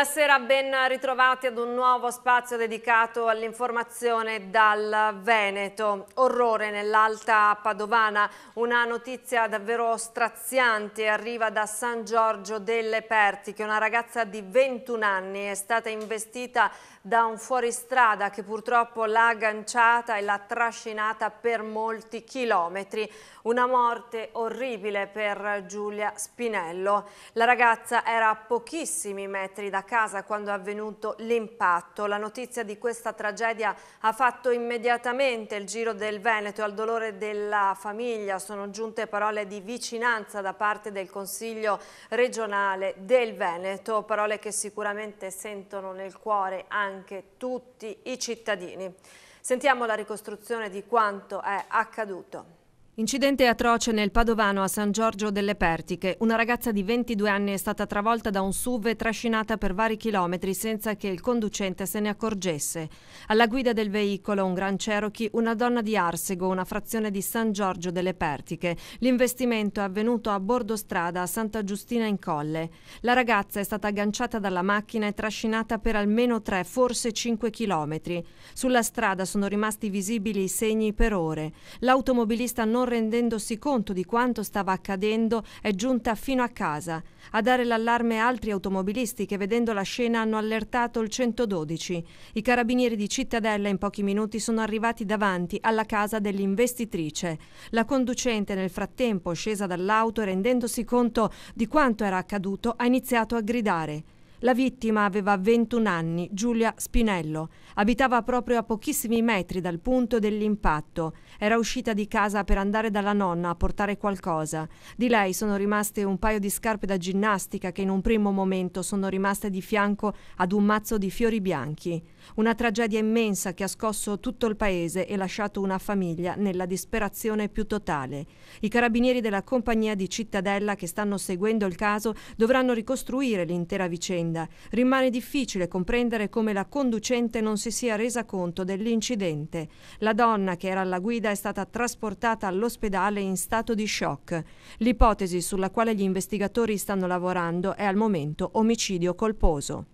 Buonasera, ben ritrovati ad un nuovo spazio dedicato all'informazione dal Veneto. Orrore nell'Alta Padovana, una notizia davvero straziante arriva da San Giorgio delle Pertiche. Una ragazza di 21 anni è stata investita da un fuoristrada che purtroppo l'ha agganciata e l'ha trascinata per molti chilometri. Una morte orribile per Giulia Spinello. La ragazza era a pochissimi metri da casa quando è avvenuto l'impatto. La notizia di questa tragedia ha fatto immediatamente il giro del Veneto e al dolore della famiglia sono giunte parole di vicinanza da parte del Consiglio regionale del Veneto, parole che sicuramente sentono nel cuore anche tutti i cittadini. Sentiamo la ricostruzione di quanto è accaduto. Incidente atroce nel Padovano a San Giorgio delle Pertiche. Una ragazza di 22 anni è stata travolta da un SUV e trascinata per vari chilometri senza che il conducente se ne accorgesse. Alla guida del veicolo, un Gran Cherokee, una donna di Arsego, una frazione di San Giorgio delle Pertiche. L'investimento è avvenuto a bordo strada a Santa Giustina in Colle. La ragazza è stata agganciata dalla macchina e trascinata per almeno 3, forse 5 chilometri. Sulla strada sono rimasti visibili i segni per ore. L'automobilista non rendendosi conto di quanto stava accadendo, è giunta fino a casa. A dare l'allarme altri automobilisti che vedendo la scena hanno allertato il 112. I carabinieri di Cittadella in pochi minuti sono arrivati davanti alla casa dell'investitrice. La conducente nel frattempo scesa dall'auto e rendendosi conto di quanto era accaduto ha iniziato a gridare. La vittima aveva 21 anni, Giulia Spinello. Abitava proprio a pochissimi metri dal punto dell'impatto. Era uscita di casa per andare dalla nonna a portare qualcosa. Di lei sono rimaste un paio di scarpe da ginnastica che in un primo momento sono rimaste di fianco ad un mazzo di fiori bianchi. Una tragedia immensa che ha scosso tutto il paese e lasciato una famiglia nella disperazione più totale. I carabinieri della compagnia di Cittadella che stanno seguendo il caso dovranno ricostruire l'intera vicenda. Rimane difficile comprendere come la conducente non si sia resa conto dell'incidente. La donna che era alla guida è stata trasportata all'ospedale in stato di shock. L'ipotesi sulla quale gli investigatori stanno lavorando è al momento omicidio colposo.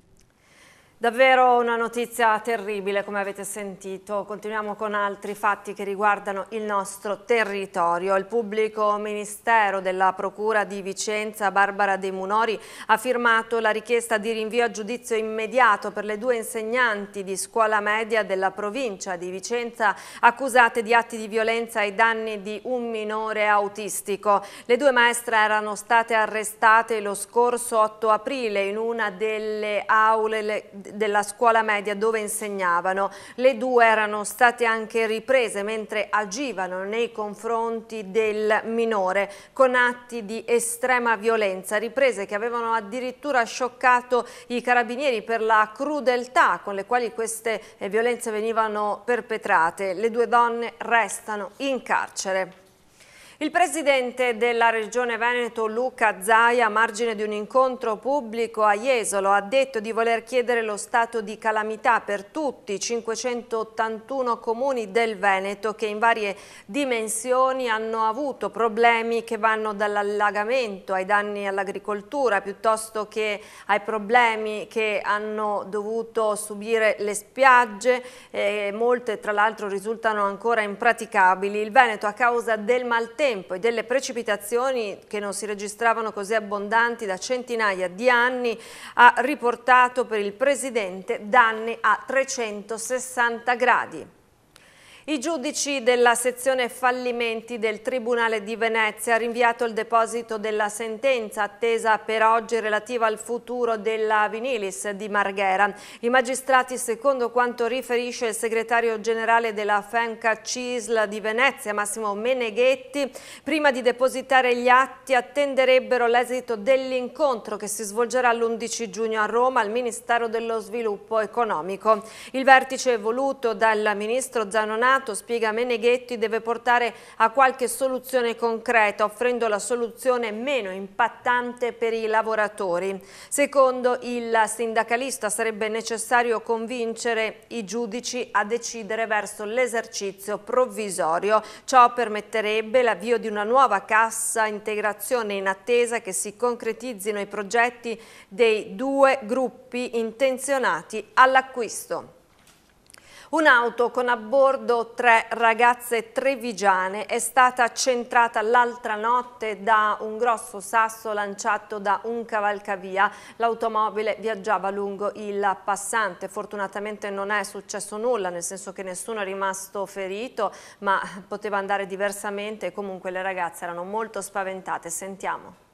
Davvero una notizia terribile come avete sentito, continuiamo con altri fatti che riguardano il nostro territorio. Il pubblico ministero della Procura di Vicenza, Barbara De Munori, ha firmato la richiesta di rinvio a giudizio immediato per le due insegnanti di scuola media della provincia di Vicenza accusate di atti di violenza ai danni di un minore autistico. Le due maestre erano state arrestate lo scorso 8 aprile in una delle aule della scuola media dove insegnavano. Le due erano state anche riprese mentre agivano nei confronti del minore con atti di estrema violenza, riprese che avevano addirittura scioccato i carabinieri per la crudeltà con le quali queste eh, violenze venivano perpetrate. Le due donne restano in carcere. Il presidente della Regione Veneto Luca Zaia a margine di un incontro pubblico a Jesolo ha detto di voler chiedere lo stato di calamità per tutti i 581 comuni del Veneto che in varie dimensioni hanno avuto problemi che vanno dall'allagamento ai danni all'agricoltura piuttosto che ai problemi che hanno dovuto subire le spiagge e eh, molte tra l'altro risultano ancora impraticabili. Il Veneto a causa del maltempo tempo e delle precipitazioni che non si registravano così abbondanti da centinaia di anni ha riportato per il Presidente danni a 360 gradi. I giudici della sezione fallimenti del Tribunale di Venezia ha rinviato il deposito della sentenza attesa per oggi relativa al futuro della Vinilis di Marghera. I magistrati, secondo quanto riferisce il segretario generale della FENCA CISL di Venezia, Massimo Meneghetti, prima di depositare gli atti attenderebbero l'esito dell'incontro che si svolgerà l'11 giugno a Roma al Ministero dello Sviluppo Economico. Il vertice voluto dal ministro Zanonà Senato, spiega Meneghetti, deve portare a qualche soluzione concreta, offrendo la soluzione meno impattante per i lavoratori. Secondo il sindacalista sarebbe necessario convincere i giudici a decidere verso l'esercizio provvisorio. Ciò permetterebbe l'avvio di una nuova cassa integrazione in attesa che si concretizzino i progetti dei due gruppi intenzionati all'acquisto. Un'auto con a bordo tre ragazze trevigiane è stata centrata l'altra notte da un grosso sasso lanciato da un cavalcavia. L'automobile viaggiava lungo il passante. Fortunatamente non è successo nulla, nel senso che nessuno è rimasto ferito, ma poteva andare diversamente. Comunque le ragazze erano molto spaventate. Sentiamo.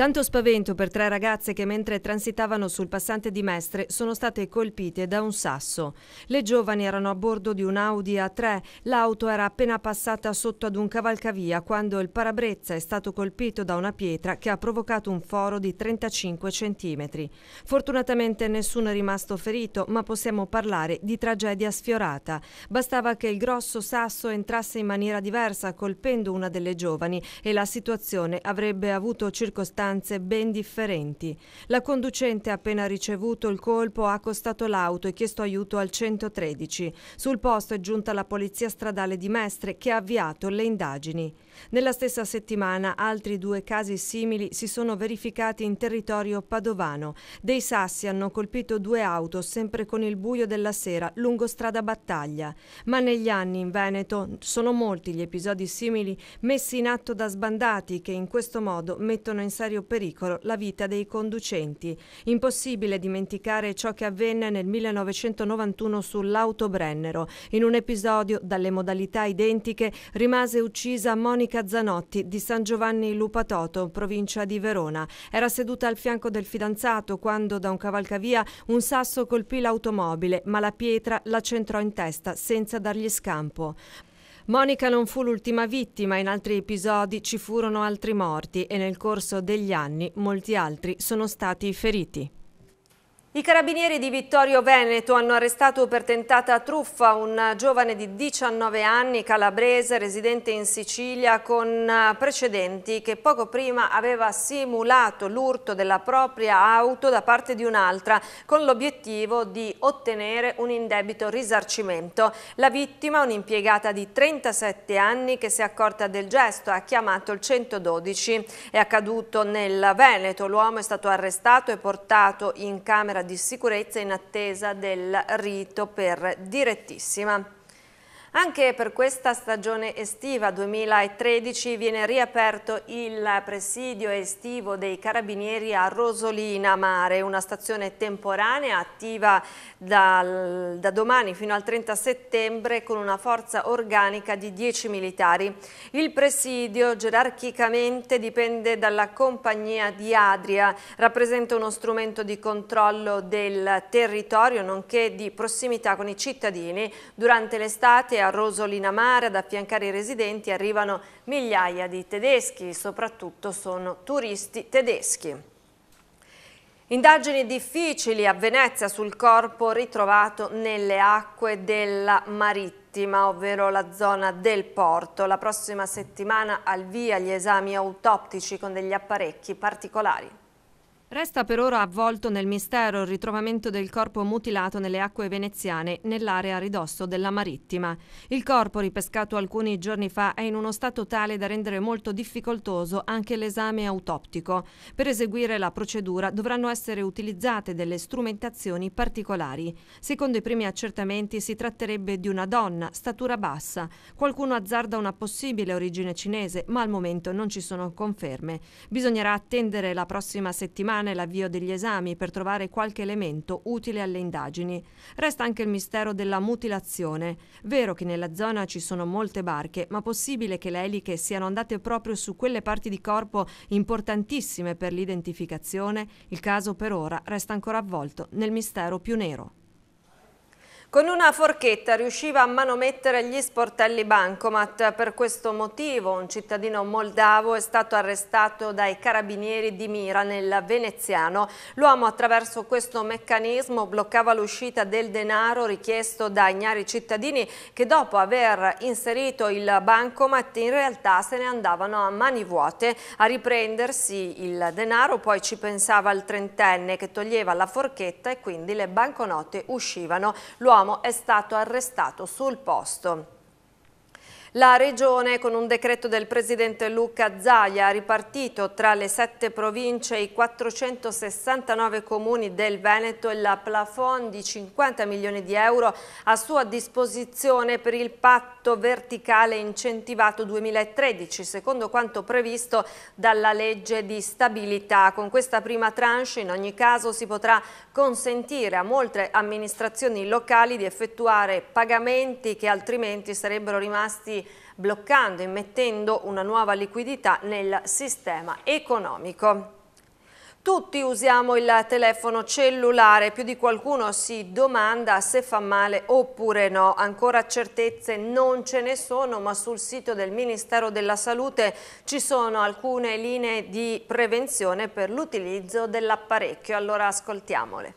Tanto spavento per tre ragazze che mentre transitavano sul passante di Mestre sono state colpite da un sasso. Le giovani erano a bordo di un Audi A3, l'auto era appena passata sotto ad un cavalcavia quando il parabrezza è stato colpito da una pietra che ha provocato un foro di 35 centimetri. Fortunatamente nessuno è rimasto ferito, ma possiamo parlare di tragedia sfiorata. Bastava che il grosso sasso entrasse in maniera diversa colpendo una delle giovani e la situazione avrebbe avuto circostanze circostanze ben differenti. La conducente appena ricevuto il colpo ha accostato l'auto e chiesto aiuto al 113. Sul posto è giunta la polizia stradale di Mestre che ha avviato le indagini. Nella stessa settimana altri due casi simili si sono verificati in territorio padovano. Dei sassi hanno colpito due auto sempre con il buio della sera lungo strada Battaglia. Ma negli anni in Veneto sono molti gli episodi simili messi in atto da sbandati che in questo modo mettono in serio serio pericolo la vita dei conducenti. Impossibile dimenticare ciò che avvenne nel 1991 sull'auto Brennero. In un episodio dalle modalità identiche rimase uccisa Monica Zanotti di San Giovanni Lupatoto, provincia di Verona. Era seduta al fianco del fidanzato quando da un cavalcavia un sasso colpì l'automobile, ma la pietra la centrò in testa senza dargli scampo. Monica non fu l'ultima vittima, in altri episodi ci furono altri morti e nel corso degli anni molti altri sono stati feriti. I carabinieri di Vittorio Veneto hanno arrestato per tentata truffa un giovane di 19 anni calabrese residente in Sicilia con eh, precedenti che poco prima aveva simulato l'urto della propria auto da parte di un'altra con l'obiettivo di ottenere un indebito risarcimento. La vittima, un'impiegata di 37 anni che si è accorta del gesto e ha chiamato il 112. È accaduto nel Veneto, l'uomo è stato arrestato e portato in camera di sicurezza in attesa del rito per direttissima. Anche per questa stagione estiva 2013 viene riaperto il presidio estivo dei Carabinieri a Rosolina Mare, una stazione temporanea attiva dal, da domani fino al 30 settembre con una forza organica di 10 militari. Il presidio gerarchicamente dipende dalla compagnia di Adria, rappresenta uno strumento di controllo del territorio nonché di prossimità con i cittadini. Durante l'estate a Rosolina Mare ad affiancare i residenti arrivano migliaia di tedeschi, soprattutto sono turisti tedeschi. Indagini difficili a Venezia sul corpo ritrovato nelle acque della Marittima, ovvero la zona del porto. La prossima settimana al via gli esami autoptici con degli apparecchi particolari. Resta per ora avvolto nel mistero il ritrovamento del corpo mutilato nelle acque veneziane nell'area a ridosso della Marittima. Il corpo, ripescato alcuni giorni fa, è in uno stato tale da rendere molto difficoltoso anche l'esame autoptico. Per eseguire la procedura dovranno essere utilizzate delle strumentazioni particolari. Secondo i primi accertamenti si tratterebbe di una donna, statura bassa. Qualcuno azzarda una possibile origine cinese, ma al momento non ci sono conferme. Bisognerà attendere la prossima settimana contemporanea l'avvio degli esami per trovare qualche elemento utile alle indagini. Resta anche il mistero della mutilazione. Vero che nella zona ci sono molte barche, ma possibile che le eliche siano andate proprio su quelle parti di corpo importantissime per l'identificazione? Il caso per ora resta ancora avvolto nel mistero più nero. Con una forchetta riusciva a manomettere gli sportelli bancomat. Per questo motivo un cittadino moldavo è stato arrestato dai carabinieri di Mira nel veneziano. L'uomo attraverso questo meccanismo bloccava l'uscita del denaro richiesto da ignari cittadini che dopo aver inserito il bancomat in realtà se ne andavano a mani vuote a riprendersi il denaro. Poi ci pensava il trentenne che toglieva la forchetta e quindi le banconote uscivano. L'uomo L'uomo è stato arrestato sul posto. La Regione, con un decreto del Presidente Luca Zaia, ha ripartito tra le sette province i 469 comuni del Veneto e la plafond di 50 milioni di euro a sua disposizione per il patto verticale incentivato 2013, secondo quanto previsto dalla legge di stabilità. Con questa prima tranche, in ogni caso, si potrà consentire a molte amministrazioni locali di effettuare pagamenti che altrimenti sarebbero rimasti bloccando e immettendo una nuova liquidità nel sistema economico. Tutti usiamo il telefono cellulare, più di qualcuno si domanda se fa male oppure no. Ancora certezze non ce ne sono, ma sul sito del Ministero della Salute ci sono alcune linee di prevenzione per l'utilizzo dell'apparecchio. Allora ascoltiamole.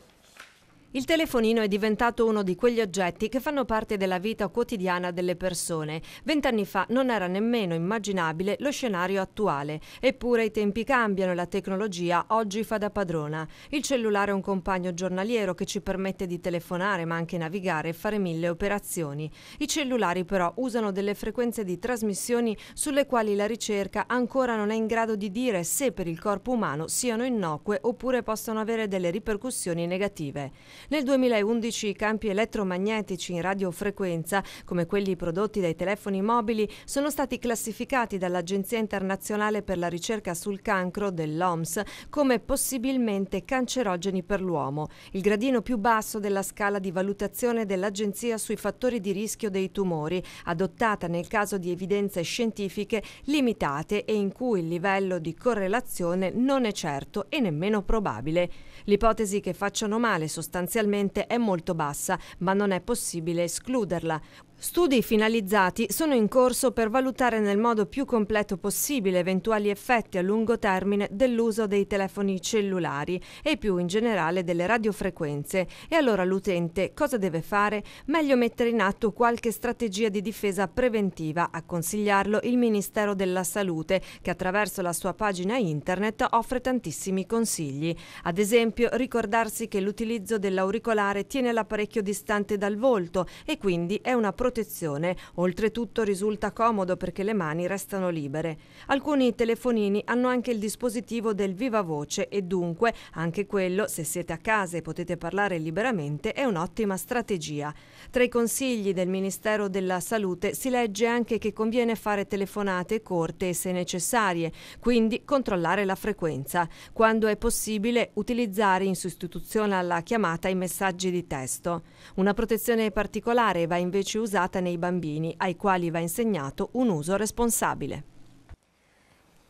Il telefonino è diventato uno di quegli oggetti che fanno parte della vita quotidiana delle persone. Vent'anni fa non era nemmeno immaginabile lo scenario attuale, eppure i tempi cambiano e la tecnologia oggi fa da padrona. Il cellulare è un compagno giornaliero che ci permette di telefonare ma anche navigare e fare mille operazioni. I cellulari però usano delle frequenze di trasmissioni sulle quali la ricerca ancora non è in grado di dire se per il corpo umano siano innocue oppure possono avere delle ripercussioni negative. Nel 2011 i campi elettromagnetici in radiofrequenza, come quelli prodotti dai telefoni mobili, sono stati classificati dall'Agenzia internazionale per la ricerca sul cancro dell'OMS come possibilmente cancerogeni per l'uomo, il gradino più basso della scala di valutazione dell'Agenzia sui fattori di rischio dei tumori, adottata nel caso di evidenze scientifiche limitate e in cui il livello di correlazione non è certo e nemmeno probabile. L'ipotesi che facciano male sostanzialmente sostanzialmente è molto bassa, ma non è possibile escluderla. Studi finalizzati sono in corso per valutare nel modo più completo possibile eventuali effetti a lungo termine dell'uso dei telefoni cellulari e più in generale delle radiofrequenze. E allora l'utente cosa deve fare? Meglio mettere in atto qualche strategia di difesa preventiva, a consigliarlo il Ministero della Salute, che attraverso la sua pagina internet offre tantissimi consigli. Ad esempio, ricordarsi che l'utilizzo dell'auricolare tiene l'apparecchio distante dal volto e quindi è una protezione protezione, oltretutto risulta comodo perché le mani restano libere. Alcuni telefonini hanno anche il dispositivo del viva voce e dunque anche quello, se siete a casa e potete parlare liberamente, è un'ottima strategia. Tra i consigli del Ministero della Salute si legge anche che conviene fare telefonate corte e se necessarie, quindi controllare la frequenza. Quando è possibile utilizzare in sostituzione alla chiamata i messaggi di testo. Una protezione particolare va invece usata inculcata nei bambini, ai quali va insegnato un uso responsabile.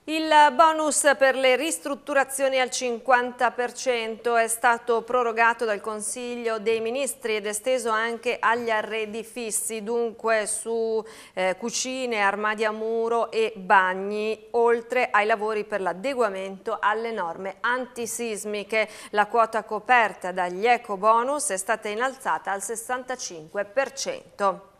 Il bonus per le ristrutturazioni al 50% è stato prorogato dal Consiglio dei Ministri ed esteso anche agli arredi fissi, dunque su eh, cucine, armadi a muro e bagni, oltre ai lavori per l'adeguamento alle norme antisismiche. La quota coperta dagli eco bonus è stata innalzata al 65%.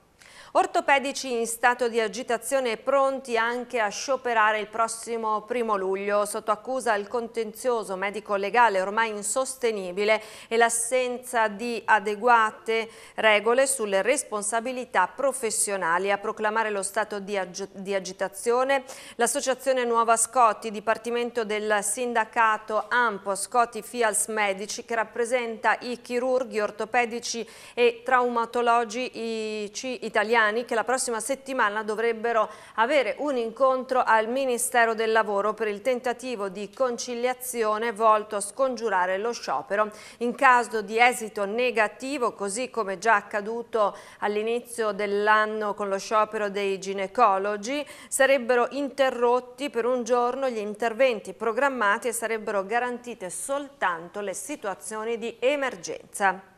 Ortopedici in stato di agitazione pronti anche a scioperare il prossimo primo luglio. Sotto accusa il contenzioso medico-legale ormai insostenibile e l'assenza di adeguate regole sulle responsabilità professionali. A proclamare lo stato di, ag di agitazione l'associazione Nuova Scotti, dipartimento del sindacato AMPO Scotti Fials Medici, che rappresenta i chirurghi ortopedici e traumatologici italiani italiani che la prossima settimana dovrebbero avere un incontro al Ministero del Lavoro per il tentativo di conciliazione volto a scongiurare lo sciopero. In caso di esito negativo, così come già accaduto all'inizio dell'anno con lo sciopero dei ginecologi, sarebbero interrotti per un giorno gli interventi programmati e sarebbero garantite soltanto le situazioni di emergenza.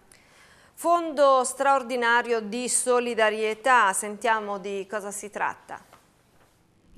Fondo straordinario di solidarietà, sentiamo di cosa si tratta.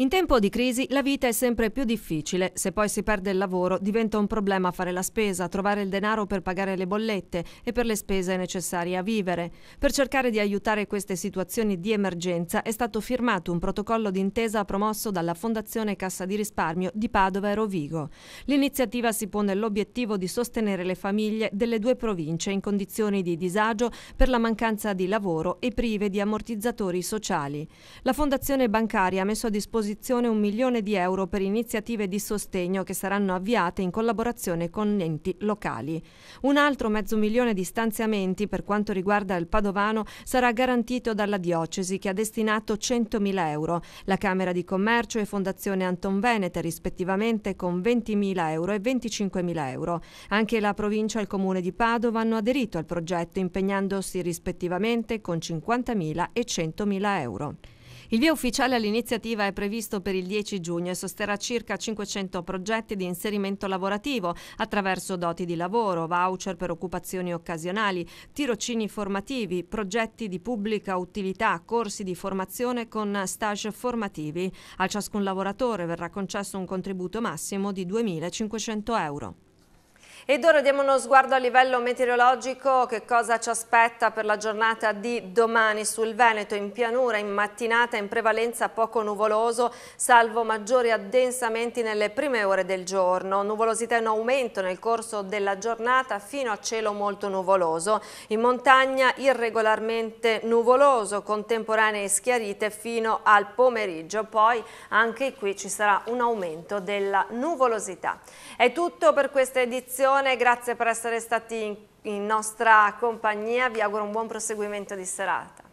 In tempo di crisi la vita è sempre più difficile, se poi si perde il lavoro diventa un problema fare la spesa, trovare il denaro per pagare le bollette e per le spese necessarie a vivere. Per cercare di aiutare queste situazioni di emergenza è stato firmato un protocollo d'intesa promosso dalla Fondazione Cassa di Risparmio di Padova e Rovigo. L'iniziativa si pone l'obiettivo di sostenere le famiglie delle due province in condizioni di disagio per la mancanza di lavoro e prive di ammortizzatori sociali. La Fondazione bancaria ha messo a disposizione disposizione un milione di euro per iniziative di sostegno che saranno avviate in collaborazione con enti locali. Un altro mezzo milione di stanziamenti per quanto riguarda il Padovano sarà garantito dalla diocesi che ha destinato 100.000 euro, la Camera di Commercio e Fondazione Anton Venete rispettivamente con 20.000 euro e 25.000 euro. Anche la provincia e il comune di Padova hanno aderito al progetto impegnandosi rispettivamente con 50.000 e 100.000 euro. Il via ufficiale all'iniziativa è previsto per il 10 giugno e sosterrà circa 500 progetti di inserimento lavorativo attraverso doti di lavoro, voucher per occupazioni occasionali, tirocini formativi, progetti di pubblica utilità, corsi di formazione con stage formativi. A ciascun lavoratore verrà concesso un contributo massimo di 2.500 euro. Ed ora diamo uno sguardo a livello meteorologico, che cosa ci aspetta per la giornata di domani sul Veneto, in pianura, in mattinata, in prevalenza poco nuvoloso, salvo maggiori addensamenti nelle prime ore del giorno. Nuvolosità in aumento nel corso della giornata fino a cielo molto nuvoloso. In montagna irregolarmente nuvoloso, contemporanee schiarite fino al pomeriggio, poi anche qui ci sarà un aumento della nuvolosità. È tutto per questa edizione Cantone, grazie per essere stati in, in nostra compagnia, vi auguro un buon proseguimento di serata.